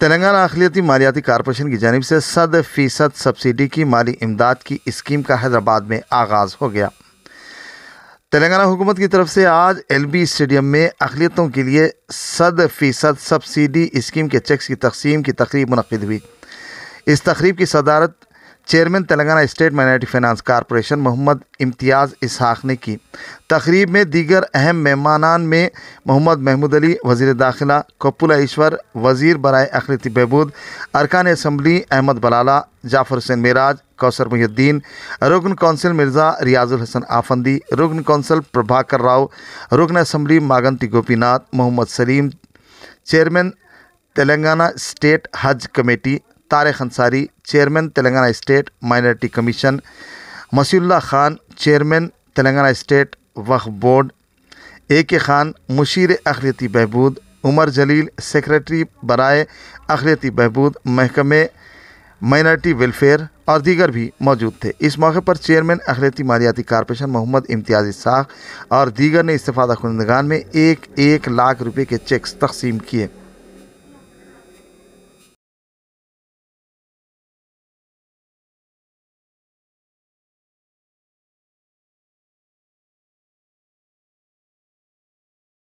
Telangana अखिलती मालियाती corporation की जानब से सद फ़ीसद सब्सिडी की माली इमदाद की स्कीम का हैदराबाद में आगाज़ हो गया तेलंगाना हुकूमत की तरफ से आज एल बी स्टेडियम में अखिलतों के लिए सद फ़ीसद सब्सिडी स्कीम के चेक्स की तकसीम की तकरीब मनद हुई इस तकरीब की सदारत chairman Telangana state minority finance corporation Mohammed Imtiaz Ishaq ने की तकरीब में दीगर अहम मेहमानान में मोहम्मद महमूद अली वजीर दाखिला कपूला ईश्वर वजीर बरए अखिलती बहबूद अरकान इसम्बली अहमद बलाला जाफर हुसैन मेराज कौसर मुहुद्दीन रुकन कौंसिल मिर्ज़ा रियाजुल हसन आफंदी रुकन कौंसिल प्रभाकर राव रुकन assembly Maganti Gopinath Mohammed Saleem chairman Telangana state Haj committee Tariq Ansari chairman Telangana state minority commission ముసిల్లా Khan chairman Telangana state Waqf board A K Khan Mushir ఎఖ్లేతి బహూద్ उमर జలీల్ సెక్రటరీ बराए ఎఖ్లేతి బహూద్ محکمہ మైనారిటీ వెల్ఫేర్ ఆర్ దిగర్ భీ మౌజూద్ థే ఇస్ మాఖే పర్ چیئرمین ఎఖ్లేతి మాలియాతి కార్పరేషన్ మహమ్మద్ ఇమ్తియాజ్ సాహ్ ఆర్ దిగర్ నే ఇస్తఫాద ఖుందగాన్ మే 1-1 లక్ష రూపాయ కే చెక్స్ తఖసీమ్ కియే